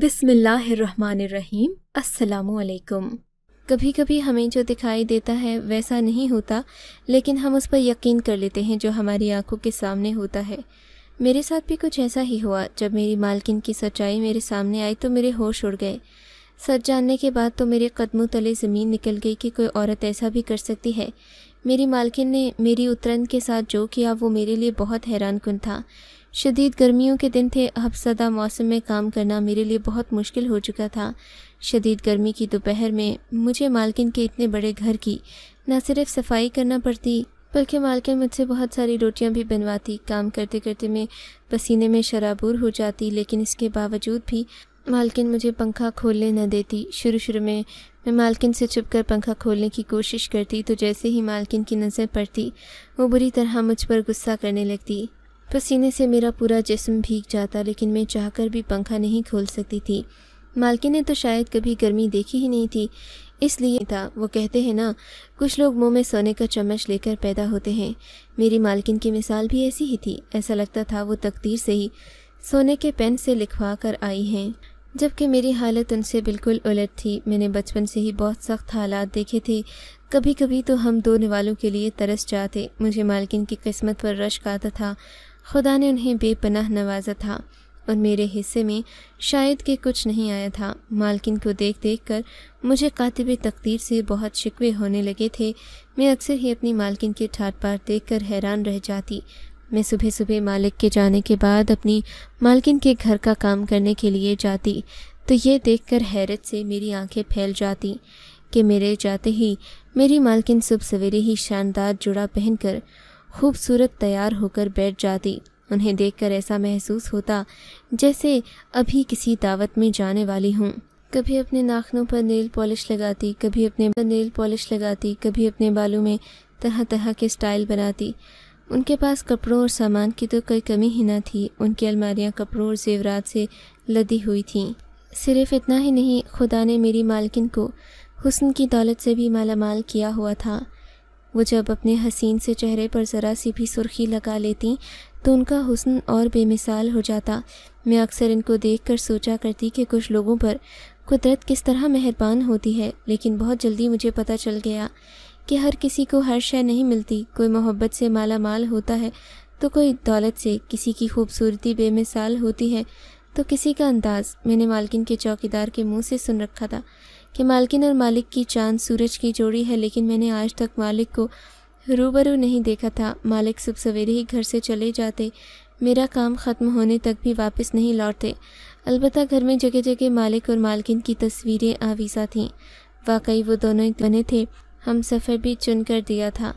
बिसमीम असलकुम कभी कभी हमें जो दिखाई देता है वैसा नहीं होता लेकिन हम उस पर यकीन कर लेते हैं जो हमारी आंखों के सामने होता है मेरे साथ भी कुछ ऐसा ही हुआ जब मेरी मालकिन की सच्चाई मेरे सामने आई तो मेरे होश उड़ गए सच जानने के बाद तो मेरे कदमों तले ज़मीन निकल गई कि कोई औरत ऐसा भी कर सकती है मेरी मालकिन ने मेरी उतरन के साथ जो किया वो मेरे लिए बहुत हैरान कन था शदीद गर्मियों के दिन थे अब सदा मौसम में काम करना मेरे लिए बहुत मुश्किल हो चुका था शदीद गर्मी की दोपहर में मुझे मालकिन के इतने बड़े घर की न सिर्फ सफाई करना पड़ती बल्कि मालकिन मुझसे बहुत सारी रोटियां भी बनवाती काम करते करते मैं पसीने में शराबूर हो जाती लेकिन इसके बावजूद भी मालकिन मुझे पंखा खोलने न देती शुरू शुरू में मैं मालकिन से छुपकर पंखा खोलने की कोशिश करती तो जैसे ही मालकिन की नज़र पड़ती वो बुरी तरह मुझ पर गुस्सा करने लगती पसीने से मेरा पूरा जिसम भीग जाता लेकिन मैं चाहकर भी पंखा नहीं खोल सकती थी मालकिन ने तो शायद कभी गर्मी देखी ही नहीं थी इसलिए था वो कहते हैं ना कुछ लोग मुंह में सोने का चम्मच लेकर पैदा होते हैं मेरी मालकिन की मिसाल भी ऐसी ही थी ऐसा लगता था वो तकदीर से ही सोने के पेन से लिखवा कर आई हैं जबकि मेरी हालत उनसे बिल्कुल उलट थी मैंने बचपन से ही बहुत सख्त हालात देखे थे कभी कभी तो हम दो निवालों के लिए तरस जाते मुझे मालकिन की किस्मत पर रश आता था खुदा ने उन्हें बेपनाह नवाजा था और मेरे हिस्से में शायद के कुछ नहीं आया था मालकिन को देख देख कर मुझे कातिब तकदीर से बहुत शिकवे होने लगे थे मैं अक्सर ही अपनी मालकिन के ठाट पार देख कर हैरान रह जाती मैं सुबह सुबह मालिक के जाने के बाद अपनी मालकिन के घर का काम करने के लिए जाती तो ये देख कर हैरत से मेरी आंखें फैल जाती कि मेरे जाते ही मेरी मालकिन सुबह सवेरे ही शानदार जुड़ा पहनकर खूबसूरत तैयार होकर बैठ जाती उन्हें देखकर ऐसा महसूस होता जैसे अभी किसी दावत में जाने वाली हूँ कभी अपने नाखनों पर नेल पॉलिश लगाती कभी अपने नेल पॉलिश लगाती कभी अपने बालों में तरह तरह के स्टाइल बनाती उनके पास कपड़ों और सामान की तो कोई कमी ही ना थी उनकी अलमारियाँ कपड़ों और जेवरात से लदी हुई थीं सिर्फ इतना ही नहीं खुदा ने मेरी मालकिन को हुसन की दौलत से भी मालामाल किया हुआ था वो जब अपने हसीन से चेहरे पर ज़रा सी भी सुर्खी लगा लेती तो उनका हुसन और बेमिसाल हो जाता मैं अक्सर इनको देख कर सोचा करती कि कुछ लोगों पर कुदरत किस तरह मेहरबान होती है लेकिन बहुत जल्दी मुझे पता चल गया कि हर किसी को हर शय नहीं मिलती कोई मोहब्बत से माला माल होता है तो कोई दौलत से किसी की खूबसूरती बेमिसाल होती है तो किसी का अंदाज़ मैंने मालकिन के चौकीदार के मुंह से सुन रखा था कि मालकिन और मालिक की चांद सूरज की जोड़ी है लेकिन मैंने आज तक मालिक को रूबरू नहीं देखा था मालिक सुबह सवेरे ही घर से चले जाते मेरा काम ख़त्म होने तक भी वापस नहीं लौटते अलबत् घर में जगह जगह मालिक और मालकिन की तस्वीरें आवीज़ा थीं वाकई वो दोनों बने थे हम सफ़र भी चुन कर दिया था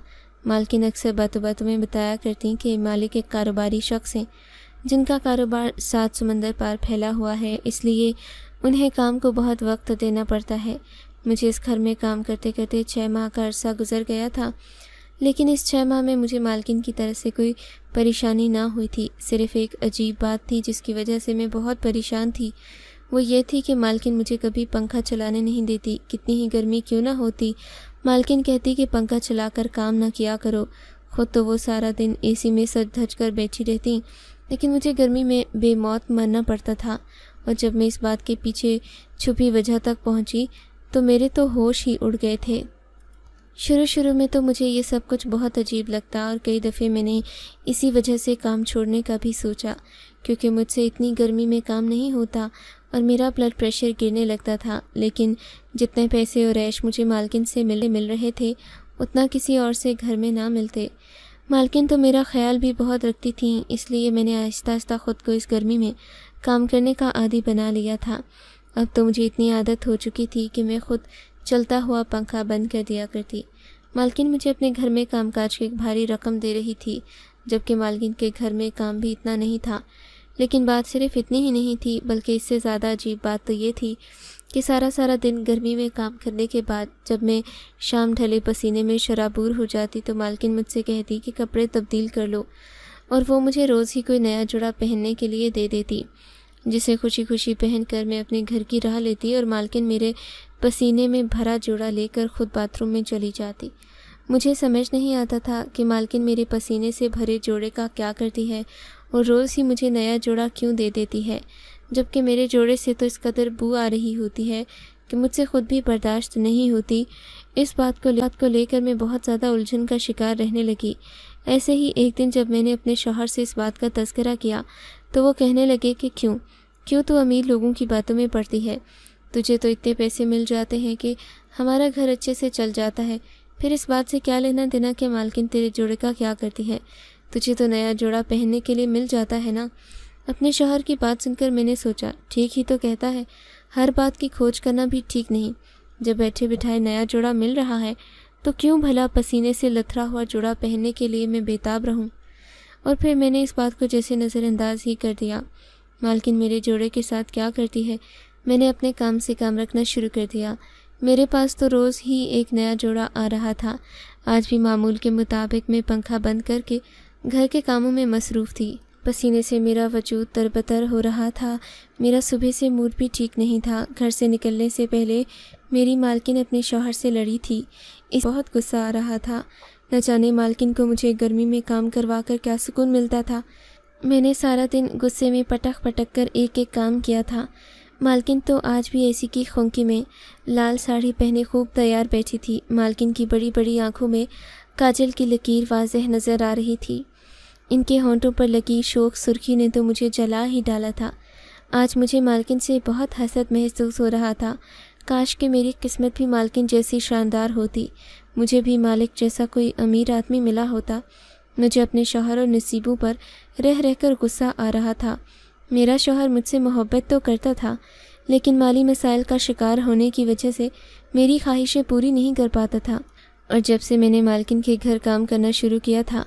मालकिन अक्सर बातों बातों में बताया करती कि मालिक एक कारोबारी शख्स हैं जिनका कारोबार सात समंदर पार फैला हुआ है इसलिए उन्हें काम को बहुत वक्त देना पड़ता है मुझे इस घर में काम करते करते छः माह का अरसा गुजर गया था लेकिन इस छः माह में मुझे मालकिन की तरफ से कोई परेशानी ना हुई थी सिर्फ एक अजीब बात थी जिसकी वजह से मैं बहुत परेशान थी वो ये थी कि मालकिन मुझे कभी पंखा चलाने नहीं देती कितनी ही गर्मी क्यों ना होती मालकिन कहती कि पंखा चलाकर काम ना किया करो खुद तो वो सारा दिन एसी में सज धज कर बैठी रहती लेकिन मुझे गर्मी में बेमौत मरना पड़ता था और जब मैं इस बात के पीछे छुपी वजह तक पहुंची तो मेरे तो होश ही उड़ गए थे शुरू शुरू में तो मुझे ये सब कुछ बहुत अजीब लगता और कई दफ़े मैंने इसी वजह से काम छोड़ने का भी सोचा क्योंकि मुझसे इतनी गर्मी में काम नहीं होता और मेरा ब्लड प्रेशर गिरने लगता था लेकिन जितने पैसे और ऐश मुझे मालकिन से मिले मिल रहे थे उतना किसी और से घर में ना मिलते मालकिन तो मेरा ख्याल भी बहुत रखती थी इसलिए मैंने आहिस्ता आहिस्ता ख़ुद को इस गर्मी में काम करने का आदि बना लिया था अब तो मुझे इतनी आदत हो चुकी थी कि मैं खुद चलता हुआ पंखा बंद कर दिया करती मालकिन मुझे अपने घर में कामकाज की एक भारी रकम दे रही थी जबकि मालकिन के घर में काम भी इतना नहीं था लेकिन बात सिर्फ इतनी ही नहीं थी बल्कि इससे ज़्यादा अजीब बात तो ये थी कि सारा सारा दिन गर्मी में काम करने के बाद जब मैं शाम ढले पसीने में शराबूर हो जाती तो मालकिन मुझसे कहती कि कपड़े तब्दील कर लो और वो मुझे रोज़ ही कोई नया जुड़ा पहनने के लिए दे देती जिसे खुशी खुशी पहनकर मैं अपने घर की राह लेती और मालकिन मेरे पसीने में भरा जोड़ा लेकर खुद बाथरूम में चली जाती मुझे समझ नहीं आता था कि मालकिन मेरे पसीने से भरे जोड़े का क्या करती है और रोज़ ही मुझे नया जोड़ा क्यों दे देती है जबकि मेरे जोड़े से तो इस कदर बू आ रही होती है कि मुझसे खुद भी बर्दाश्त नहीं होती इस बात को बात को लेकर मैं बहुत ज़्यादा उलझन का शिकार रहने लगी ऐसे ही एक दिन जब मैंने अपने शोहर से इस बात का तस्करा किया तो वो कहने लगे कि क्यों क्यों तू अमीर लोगों की बातों में पड़ती है तुझे तो इतने पैसे मिल जाते हैं कि हमारा घर अच्छे से चल जाता है फिर इस बात से क्या लेना देना कि मालकिन तेरे जोड़े का क्या करती है तुझे तो नया जोड़ा पहनने के लिए मिल जाता है ना अपने शोहर की बात सुनकर मैंने सोचा ठीक ही तो कहता है हर बात की खोज करना भी ठीक नहीं जब बैठे बिठाए नया जोड़ा मिल रहा है तो क्यों भला पसीने से लथरा हुआ जोड़ा पहनने के लिए मैं बेताब रहूं और फिर मैंने इस बात को जैसे नज़रअंदाज ही कर दिया मालकिन मेरे जोड़े के साथ क्या करती है मैंने अपने काम से काम रखना शुरू कर दिया मेरे पास तो रोज़ ही एक नया जोड़ा आ रहा था आज भी मामूल के मुताबिक मैं पंखा बंद करके घर के कामों में मसरूफ़ थी पसीने से मेरा वजूद तरबतर हो रहा था मेरा सुबह से मूड भी ठीक नहीं था घर से निकलने से पहले मेरी मालकिन अपने शोहर से लड़ी थी इस बहुत गुस्सा आ रहा था न जाने मालकिन को मुझे गर्मी में काम करवा कर क्या सुकून मिलता था मैंने सारा दिन गुस्से में पटक पटक कर एक एक काम किया था मालकिन तो आज भी ऐसी की खोंकी में लाल साड़ी पहने खूब तैयार बैठी थी मालकिन की बड़ी बड़ी आंखों में काजल की लकीर वाजह नज़र आ रही थी इनके होंठों पर लगी शोक सुर्खी ने तो मुझे जला ही डाला था आज मुझे मालकिन से बहुत हसरत महसूस हो रहा था काश कि मेरी किस्मत भी मालकिन जैसी शानदार होती मुझे भी मालिक जैसा कोई अमीर आदमी मिला होता मुझे अपने शोहर और नसीबों पर रह रहकर गुस्सा आ रहा था मेरा शोहर मुझसे मोहब्बत तो करता था लेकिन माली मसाइल का शिकार होने की वजह से मेरी ख्वाहिशें पूरी नहीं कर पाता था और जब से मैंने मालकिन के घर काम करना शुरू किया था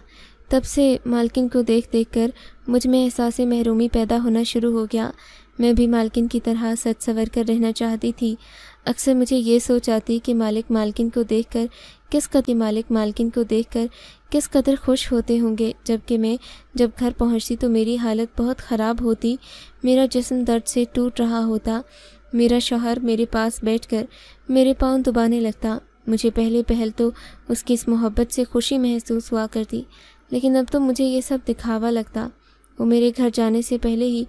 तब से मालकिन को देख देख कर मुझ में एहसास महरूमी पैदा होना शुरू हो गया मैं भी मालकिन की तरह सच सवर कर रहना चाहती थी अक्सर मुझे ये सोच आती कि मालिक मालकिन को देखकर किस कदर मालिक मालकिन को देखकर किस कदर खुश होते होंगे जबकि मैं जब घर पहुंचती तो मेरी हालत बहुत ख़राब होती मेरा जिसम दर्द से टूट रहा होता मेरा शोहर मेरे पास बैठकर मेरे पाँव दबाने लगता मुझे पहले पहल तो उसकी इस मोहब्बत से खुशी महसूस हुआ करती लेकिन अब तो मुझे ये सब दिखावा लगता वो मेरे घर जाने से पहले ही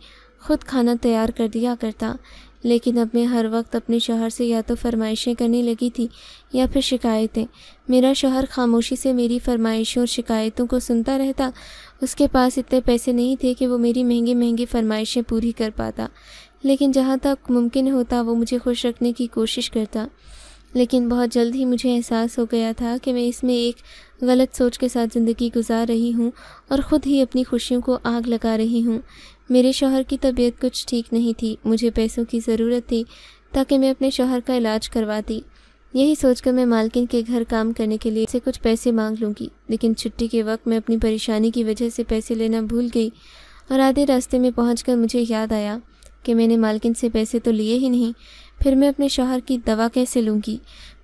खुद खाना तैयार कर दिया करता लेकिन अब मैं हर वक्त अपने शोहर से या तो फरमाइशें करने लगी थी या फिर शिकायतें मेरा शोहर खामोशी से मेरी फरमाइशों और शिकायतों को सुनता रहता उसके पास इतने पैसे नहीं थे कि वो मेरी महंगी महंगी फरमाइशें पूरी कर पाता लेकिन जहाँ तक मुमकिन होता वो मुझे खुश रखने की कोशिश करता लेकिन बहुत जल्द ही मुझे एहसास हो गया था कि मैं इसमें एक गलत सोच के साथ ज़िंदगी गुजार रही हूँ और ख़ुद ही अपनी खुशियों को आग लगा रही हूँ मेरे शोहर की तबीयत कुछ ठीक नहीं थी मुझे पैसों की ज़रूरत थी ताकि मैं अपने शोहर का इलाज करवाती यही सोचकर मैं मालकिन के घर काम करने के लिए से कुछ पैसे मांग लूँगी लेकिन छुट्टी के वक्त मैं अपनी परेशानी की वजह से पैसे लेना भूल गई और आधे रास्ते में पहुँच मुझे याद आया कि मैंने मालकिन से पैसे तो लिए ही नहीं फिर मैं अपने शोहर की दवा कैसे लूँगी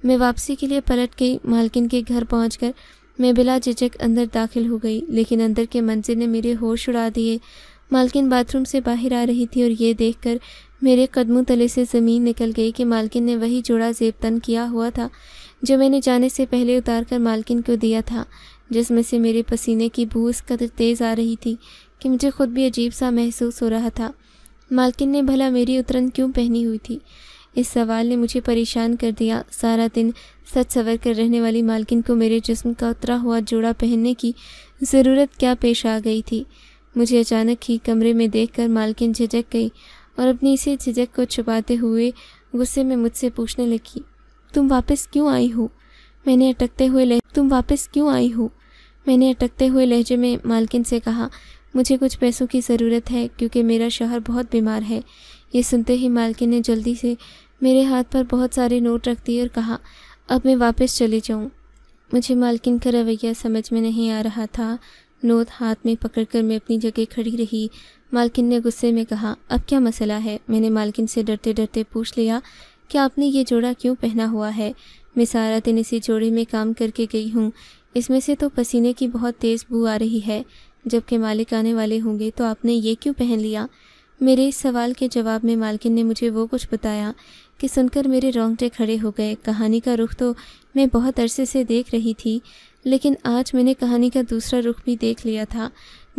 मैं वापसी के लिए पलट गई मालकिन के घर पहुँच मैं बिला झिझक अंदर दाखिल हो गई लेकिन अंदर के मंजिल ने मेरे होश उड़ा दिए मालकिन बाथरूम से बाहर आ रही थी और ये देखकर मेरे कदमों तले से ज़मीन निकल गई कि मालकिन ने वही जोड़ा जेब तन किया हुआ था जो मैंने जाने से पहले उतार कर मालकिन को दिया था जिसमें से मेरे पसीने की बू इस कदर तेज़ आ रही थी कि मुझे खुद भी अजीब सा महसूस हो रहा था मालकिन ने भला मेरी उतरन क्यों पहनी हुई थी इस सवाल ने मुझे परेशान कर दिया सारा दिन सच सवर कर रहने वाली मालकिन को मेरे जिस्म का उतरा हुआ जोड़ा पहनने की ज़रूरत क्या पेश आ गई थी मुझे अचानक ही कमरे में देखकर मालकिन झिझक गई और अपनी इसी झिझक को छुपाते हुए गुस्से में मुझसे पूछने लगी तुम वापस क्यों आई हो मैंने अटकते हुए लह तुम वापस क्यों आई हो मैंने अटकते हुए लहजे में मालकिन से कहा मुझे कुछ पैसों की ज़रूरत है क्योंकि मेरा शोहर बहुत बीमार है ये सुनते ही मालकिन ने जल्दी से मेरे हाथ पर बहुत सारे नोट रख दिए और कहा अब मैं वापस चली जाऊँ मुझे मालकिन का रवैया समझ में नहीं आ रहा था नोट हाथ में पकड़कर मैं अपनी जगह खड़ी रही मालकिन ने गुस्से में कहा अब क्या मसला है मैंने मालकिन से डरते डरते पूछ लिया कि आपने ये जोड़ा क्यों पहना हुआ है मैं सारा दिन इसी जोड़े में काम करके गई हूँ इसमें से तो पसीने की बहुत तेज़ बू आ रही है जबकि मालिक आने वाले होंगे तो आपने ये क्यों पहन लिया मेरे इस सवाल के जवाब में मालकिन ने मुझे वो कुछ बताया कि सुनकर मेरे रोंगटे खड़े हो गए कहानी का रुख तो मैं बहुत अरसे से देख रही थी लेकिन आज मैंने कहानी का दूसरा रुख भी देख लिया था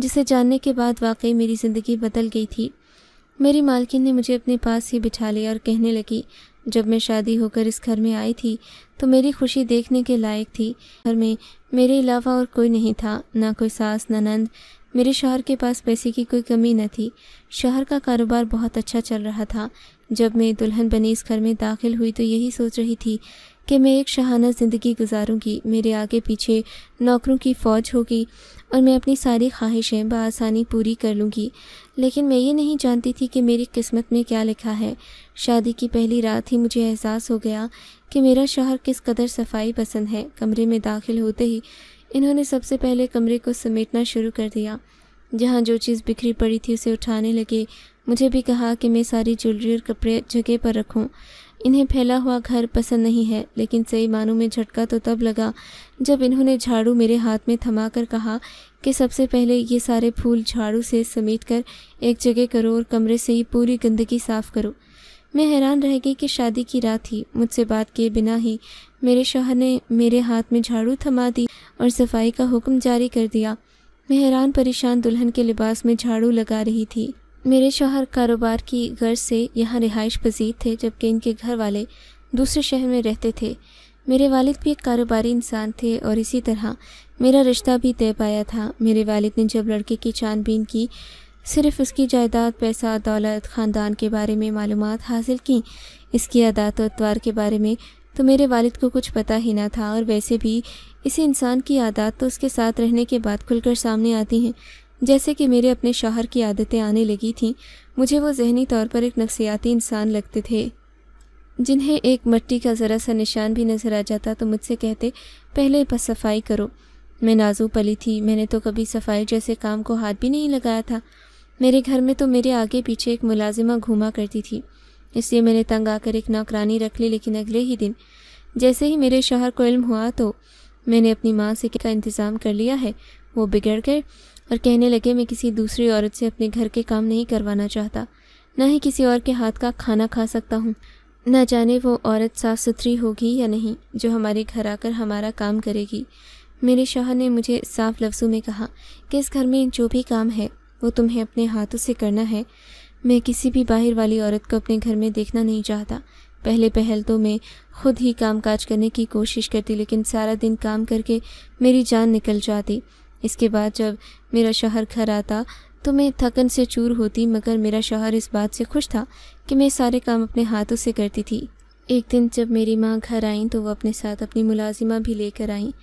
जिसे जानने के बाद वाकई मेरी ज़िंदगी बदल गई थी मेरी मालकिन ने मुझे अपने पास ही बिठा लिया और कहने लगी जब मैं शादी होकर इस घर में आई थी तो मेरी खुशी देखने के लायक थी घर में मेरे अलावा और कोई नहीं था ना कोई सास नंद मेरे शोहर के पास पैसे की कोई कमी न थी शोहर का कारोबार बहुत अच्छा चल रहा था जब मैं दुल्हन बनी इस घर में दाखिल हुई तो यही सोच रही थी कि मैं एक शहाना ज़िंदगी गुजारूंगी मेरे आगे पीछे नौकरों की फ़ौज होगी और मैं अपनी सारी ख्वाहिशें बसानी पूरी कर लूँगी लेकिन मैं ये नहीं जानती थी कि मेरी किस्मत में क्या लिखा है शादी की पहली रात ही मुझे एहसास हो गया कि मेरा शहर किस कदर सफाई पसंद है कमरे में दाखिल होते ही इन्होंने सबसे पहले कमरे को समेटना शुरू कर दिया जहाँ जो चीज़ बिखरी पड़ी थी उसे उठाने लगे मुझे भी कहा कि मैं सारी ज्वेलरी और कपड़े जगह पर रखूँ इन्हें फैला हुआ घर पसंद नहीं है लेकिन सही मानों में झटका तो तब लगा जब इन्होंने झाड़ू मेरे हाथ में थमा कर कहा कि सबसे पहले ये सारे फूल झाड़ू से समेट कर एक जगह करो और कमरे से ही पूरी गंदगी साफ करो मैं हैरान रह गई कि शादी की रात ही मुझसे बात किए बिना ही मेरे शोहर ने मेरे हाथ में झाड़ू थमा दी और सफाई का हुक्म जारी कर दिया मैं हैरान परेशान दुल्हन के लिबास में झाड़ू लगा रही थी मेरे शोहर कारोबार की गर्ज से यहाँ रिहाइश पजीर थे जबकि इनके घर वाले दूसरे शहर में रहते थे मेरे वालिद भी एक कारोबारी इंसान थे और इसी तरह मेरा रिश्ता भी तय पाया था मेरे वालिद ने जब लड़के की छानबीन की सिर्फ उसकी जायदाद पैसा दौलत ख़ानदान के बारे में मालूम हासिल की इसकी अदात अतवार के बारे में तो मेरे वालिद को कुछ पता ही ना था और वैसे भी इसी इंसान की आदत तो उसके साथ रहने के बाद खुलकर सामने आती हैं जैसे कि मेरे अपने शोहर की आदतें आने लगी थीं मुझे वो जहनी तौर पर एक नफसियाती इंसान लगते थे जिन्हें एक मट्टी का ज़रा सा निशान भी नज़र आ जाता तो मुझसे कहते पहले बस सफाई करो मैं नाजू पली थी मैंने तो कभी सफाई जैसे काम को हाथ भी नहीं लगाया था मेरे घर में तो मेरे आगे पीछे एक मुलाजिमा घूमा करती थी इसलिए मैंने तंग आकर एक नौकरानी रख ली लेकिन अगले ही दिन जैसे ही मेरे शोहर को इल्म हुआ तो मैंने अपनी माँ से का इंतज़ाम कर लिया है वो बिगड़ गए और कहने लगे मैं किसी दूसरी औरत से अपने घर के काम नहीं करवाना चाहता न ही किसी और के हाथ का खाना खा सकता हूँ न जाने वो औरत साफ़ सुथरी होगी या नहीं जो हमारे घर आकर हमारा काम करेगी मेरे शाह ने मुझे साफ लफ्ज़ों में कहा कि इस घर में जो भी काम है वो तुम्हें अपने हाथों से करना है मैं किसी भी बाहर वाली औरत को अपने घर में देखना नहीं चाहता पहले पहल तो मैं खुद ही काम काज करने की कोशिश करती लेकिन सारा दिन काम करके मेरी जान निकल जाती इसके बाद जब मेरा शोहर घर आता तो मैं थकन से चूर होती मगर मेरा शोहर इस बात से खुश था कि मैं सारे काम अपने हाथों से करती थी एक दिन जब मेरी माँ घर आई तो वह अपने साथ अपनी मुलाजिमा भी लेकर आई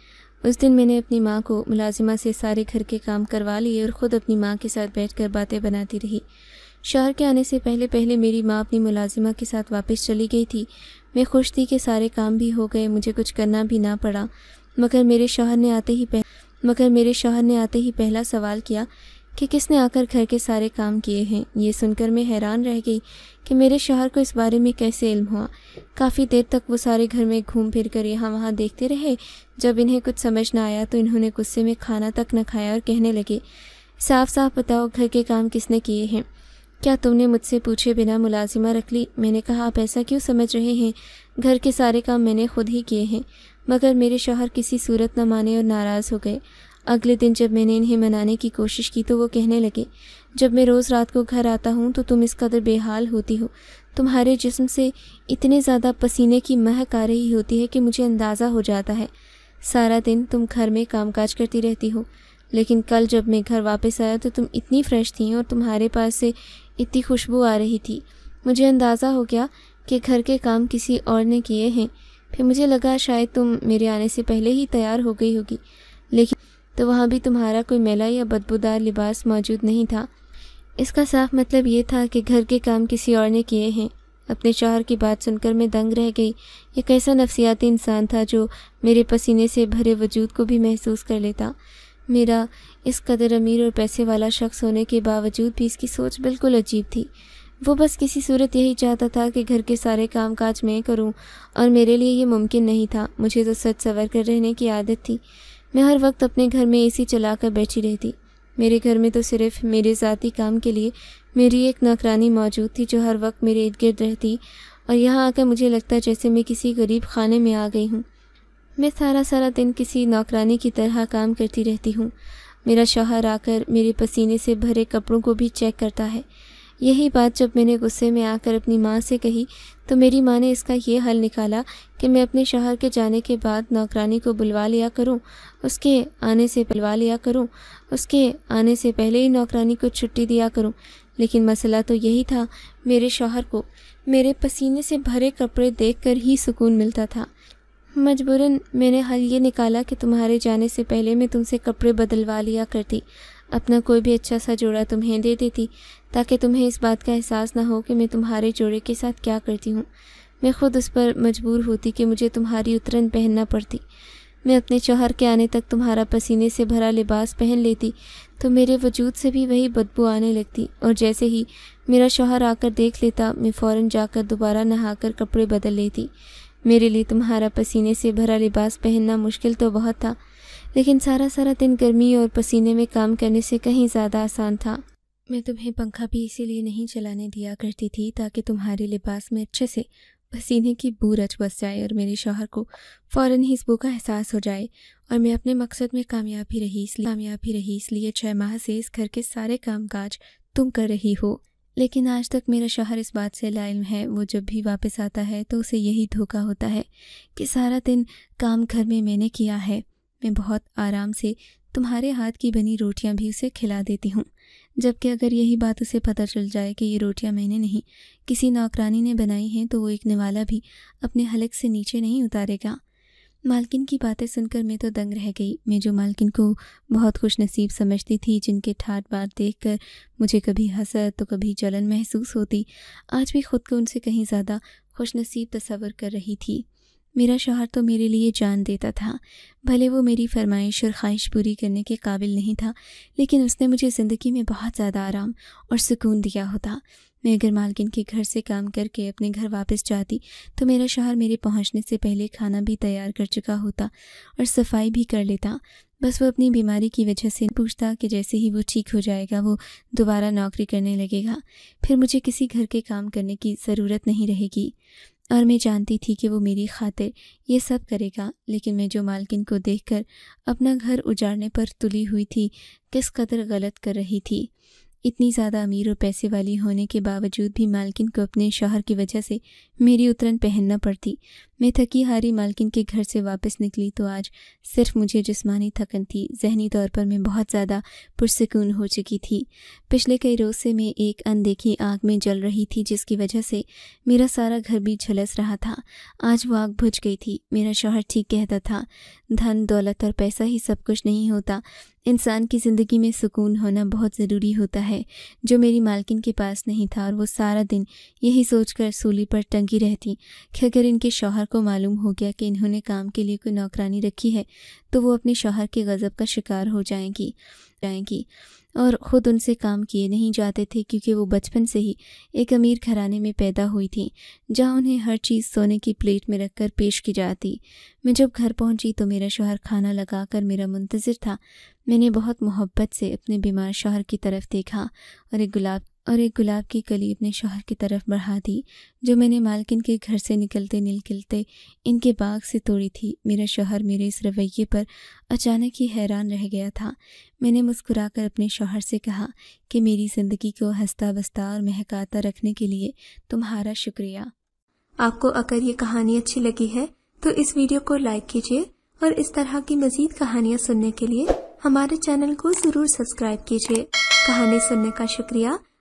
उस दिन मैंने अपनी माँ को मुलाजिमा से सारे घर के काम करवा लिए और ख़ुद अपनी माँ के साथ बैठकर बातें बनाती रही शहर के आने से पहले पहले मेरी माँ अपनी मुलाजिमा के साथ वापस चली गई थी मैं खुश थी कि सारे काम भी हो गए मुझे कुछ करना भी ना पड़ा मगर मेरे शोहर ने आते ही पहले मगर मेरे शोहर ने आते ही पहला सवाल किया कि किसने आकर घर के सारे काम किए हैं ये सुनकर मैं हैरान रह गई कि मेरे शोहर को इस बारे में कैसे इल्म हुआ काफ़ी देर तक वो सारे घर में घूम फिर कर यहाँ वहाँ देखते रहे जब इन्हें कुछ समझ ना आया तो इन्होंने गुस्से में खाना तक न खाया और कहने लगे साफ साफ बताओ घर के काम किसने किए हैं क्या तुमने मुझसे पूछे बिना मुलाजिमा रख ली मैंने कहा आप ऐसा क्यों समझ रहे हैं घर के सारे काम मैंने खुद ही किए हैं मगर मेरे शोहर किसी सूरत न माने और नाराज़ हो गए अगले दिन जब मैंने इन्हें मनाने की कोशिश की तो वो कहने लगे जब मैं रोज़ रात को घर आता हूँ तो तुम इस कदर बेहाल होती हो तुम्हारे जिस्म से इतने ज़्यादा पसीने की महक आ रही होती है कि मुझे अंदाज़ा हो जाता है सारा दिन तुम घर में कामकाज करती रहती हो लेकिन कल जब मैं घर वापस आया तो तुम इतनी फ्रेश थी और तुम्हारे पास से इतनी खुशबू आ रही थी मुझे अंदाज़ा हो गया कि घर के काम किसी और ने किए हैं फिर मुझे लगा शायद तुम मेरे आने से पहले ही तैयार हो गई होगी लेकिन तो वहाँ भी तुम्हारा कोई मेला या बदबूदार लिबास मौजूद नहीं था इसका साफ मतलब ये था कि घर के काम किसी और ने किए हैं अपने शौहर की बात सुनकर मैं दंग रह गई ये कैसा नफसियाती इंसान था जो मेरे पसीने से भरे वजूद को भी महसूस कर लेता मेरा इस कदर अमीर और पैसे वाला शख्स होने के बावजूद भी इसकी सोच बिल्कुल अजीब थी वो बस किसी सूरत यही चाहता था कि घर के सारे काम काज मैं करूं और मेरे लिए ये मुमकिन नहीं था मुझे तो सच सवर कर रहने की आदत थी मैं हर वक्त अपने घर में चला चलाकर बैठी रहती मेरे घर में तो सिर्फ मेरे ज़ाती काम के लिए मेरी एक नौकरानी मौजूद थी जो हर वक्त मेरे इर्द गिर्द रहती और यहाँ आकर मुझे लगता जैसे मैं किसी गरीब खाने में आ गई हूँ मैं सारा सारा दिन किसी नौकरानी की तरह काम करती रहती हूँ मेरा शोहर आकर मेरे पसीने से भरे कपड़ों को भी चेक करता है यही बात जब मैंने गुस्से में आकर अपनी माँ से कही तो मेरी माँ ने इसका यह हल निकाला कि मैं अपने शहर के जाने के बाद नौकरानी को बुलवा लिया करूँ उसके आने से बुलवा लिया करूँ उसके आने से पहले ही नौकरानी को छुट्टी दिया करूँ लेकिन मसला तो यही था मेरे शौहर को मेरे पसीने से भरे कपड़े कर ही सुकून मिलता था मजबूरन मैंने हल ये निकाला कि तुम्हारे जाने से पहले मैं तुमसे कपड़े बदलवा लिया करती अपना कोई भी अच्छा सा जोड़ा तुम्हें दे देती ताकि तुम्हें इस बात का एहसास ना हो कि मैं तुम्हारे जोड़े के साथ क्या करती हूँ मैं खुद उस पर मजबूर होती कि मुझे तुम्हारी उतरन पहनना पड़ती मैं अपने शोहर के आने तक तुम्हारा पसीने से भरा लिबास पहन लेती तो मेरे वजूद से भी वही बदबू आने लगती और जैसे ही मेरा शोहर आकर देख लेता मैं फ़ौर जाकर दोबारा नहाकर कपड़े बदल लेती मेरे लिए तुम्हारा पसीने से भरा लिबास पहनना मुश्किल तो बहुत था लेकिन सारा सारा दिन गर्मी और पसीने में काम करने से कहीं ज़्यादा आसान था मैं तुम्हें पंखा भी इसीलिए नहीं चलाने दिया करती थी ताकि तुम्हारे लिबास में अच्छे से पसीने की बू रच बस जाए और मेरे शोहर को फ़ौर ही इस बू का एहसास हो जाए और मैं अपने मकसद में कामयाब ही रही इसलिए कामयाब ही रही इसलिए छः माह से इस घर के सारे कामकाज तुम कर रही हो लेकिन आज तक मेरा शहर इस बात से लाइम है वो जब भी वापस आता है तो उसे यही धोखा होता है कि सारा दिन काम घर में मैंने किया है मैं बहुत आराम से तुम्हारे हाथ की बनी रोटियां भी उसे खिला देती हूँ जबकि अगर यही बात उसे पता चल जाए कि ये रोटियां मैंने नहीं किसी नौकरानी ने बनाई हैं तो वो एक निवाला भी अपने हलक से नीचे नहीं उतारेगा मालकिन की बातें सुनकर मैं तो दंग रह गई मैं जो मालकिन को बहुत खुश नसीब समझती थी जिनके ठाट बाट देख कर मुझे कभी हसरत तो कभी जलन महसूस होती आज भी खुद को उनसे कहीं ज़्यादा खुश नसीब तस्वर कर रही थी मेरा शोहर तो मेरे लिए जान देता था भले वो मेरी फरमाइश और ख्वाहिश पूरी करने के काबिल नहीं था लेकिन उसने मुझे ज़िंदगी में बहुत ज़्यादा आराम और सुकून दिया होता मैं अगर मालकिन के घर से काम करके अपने घर वापस जाती तो मेरा शोहर मेरे पहुंचने से पहले खाना भी तैयार कर चुका होता और सफाई भी कर लेता बस वो अपनी बीमारी की वजह से पूछता कि जैसे ही वो ठीक हो जाएगा वो दोबारा नौकरी करने लगेगा फिर मुझे किसी घर के काम करने की ज़रूरत नहीं रहेगी और मैं जानती थी कि वो मेरी खातिर ये सब करेगा लेकिन मैं जो मालकिन को देखकर अपना घर उजाड़ने पर तुली हुई थी किस कदर गलत कर रही थी इतनी ज़्यादा अमीर और पैसे वाली होने के बावजूद भी मालकिन को अपने शोहर की वजह से मेरी उतरन पहनना पड़ती मैं थकी हारी मालकिन के घर से वापस निकली तो आज सिर्फ मुझे जिस्मानी थकन थी जहनी तौर पर मैं बहुत ज़्यादा पुरसकून हो चुकी थी पिछले कई रोज़ से मैं एक अनदेखी आग में जल रही थी जिसकी वजह से मेरा सारा घर भी झलस रहा था आज वो आग बुझ गई थी मेरा शोहर ठीक कहता था धन दौलत और पैसा ही सब कुछ नहीं होता इंसान की ज़िंदगी में सुकून होना बहुत ज़रूरी होता है जो मेरी मालकिन के पास नहीं था और वो सारा दिन यही सोचकर सूली पर टंगी रहती कि अगर इनके शोहर को मालूम हो गया कि इन्होंने काम के लिए कोई नौकरानी रखी है तो वो अपने शोहर के गज़ब का शिकार हो जाएंगी जाएंगी और ख़ुद उनसे काम किए नहीं जाते थे क्योंकि वो बचपन से ही एक अमीर घराने में पैदा हुई थी जहाँ उन्हें हर चीज़ सोने की प्लेट में रखकर पेश की जाती मैं जब घर पहुँची तो मेरा शोहर खाना लगाकर मेरा मुंतज़र था मैंने बहुत मोहब्बत से अपने बीमार शोहर की तरफ़ देखा और एक गुलाब और एक गुलाब की कली अपने शोहर की तरफ बढ़ा दी जो मैंने मालकिन के घर से निकलते निकलते इनके बाग से तोड़ी थी मेरा शोहर मेरे इस रवैये पर अचानक ही हैरान रह गया था मैंने मुस्कुराकर अपने शोहर से कहा कि मेरी ज़िंदगी को हंसता बसता और महकाता रखने के लिए तुम्हारा शुक्रिया आपको अगर ये कहानी अच्छी लगी है तो इस वीडियो को लाइक कीजिए और इस तरह की मजीद कहानियाँ सुनने के लिए हमारे चैनल को ज़रूर सब्सक्राइब कीजिए कहानी सुनने का शुक्रिया